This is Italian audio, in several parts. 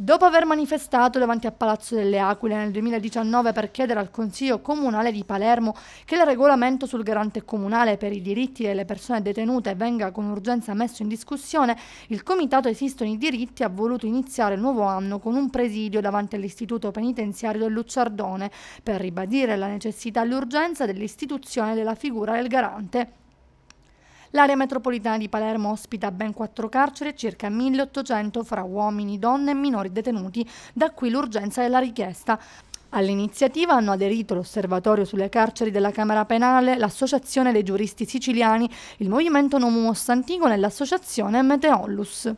Dopo aver manifestato davanti a Palazzo delle Aquile nel 2019 per chiedere al Consiglio Comunale di Palermo che il regolamento sul garante comunale per i diritti delle persone detenute venga con urgenza messo in discussione, il Comitato Esistono i diritti ha voluto iniziare il nuovo anno con un presidio davanti all'Istituto Penitenziario del Lucciardone per ribadire la necessità e l'urgenza dell'istituzione della figura del garante. L'area metropolitana di Palermo ospita ben quattro carceri circa 1800 fra uomini, donne e minori detenuti, da qui l'urgenza della richiesta. All'iniziativa hanno aderito l'Osservatorio sulle carceri della Camera Penale, l'Associazione dei giuristi siciliani, il Movimento Nomus Antigone e l'Associazione Meteollus.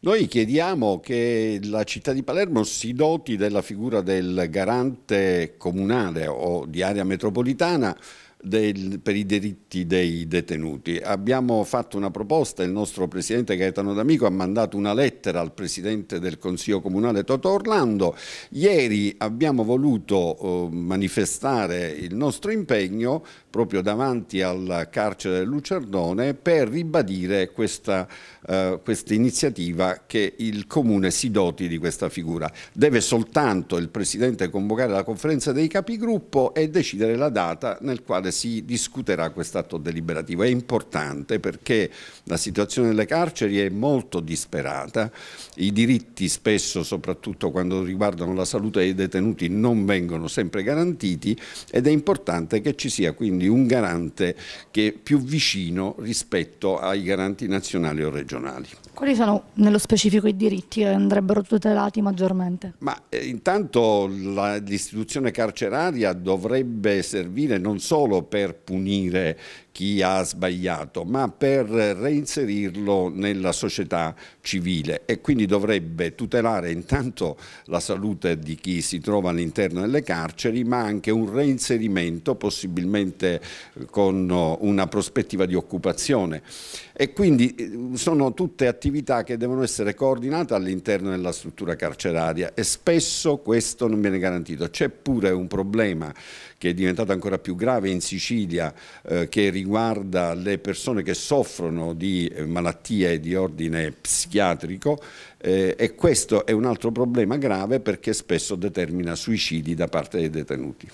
Noi chiediamo che la città di Palermo si doti della figura del garante comunale o di area metropolitana del, per i diritti dei detenuti. Abbiamo fatto una proposta, il nostro presidente Gaetano D'Amico ha mandato una lettera al presidente del Consiglio Comunale Toto Orlando. Ieri abbiamo voluto eh, manifestare il nostro impegno proprio davanti al carcere del Lucerdone per ribadire questa, eh, questa iniziativa che il Comune si doti di questa figura. Deve soltanto il presidente convocare la conferenza dei capigruppo e decidere la data nel quale si discuterà quest'atto deliberativo. È importante perché la situazione delle carceri è molto disperata, i diritti spesso, soprattutto quando riguardano la salute dei detenuti, non vengono sempre garantiti ed è importante che ci sia quindi un garante che è più vicino rispetto ai garanti nazionali o regionali. Quali sono nello specifico i diritti che andrebbero tutelati maggiormente? Ma eh, intanto l'istituzione carceraria dovrebbe servire non solo per punire chi ha sbagliato, ma per reinserirlo nella società civile e quindi dovrebbe tutelare intanto la salute di chi si trova all'interno delle carceri, ma anche un reinserimento possibilmente eh, con una prospettiva di occupazione. E quindi eh, sono tutte attività che devono essere coordinate all'interno della struttura carceraria e spesso questo non viene garantito. C'è pure un problema che è diventato ancora più grave in Sicilia eh, che riguarda riguarda le persone che soffrono di eh, malattie di ordine psichiatrico eh, e questo è un altro problema grave perché spesso determina suicidi da parte dei detenuti.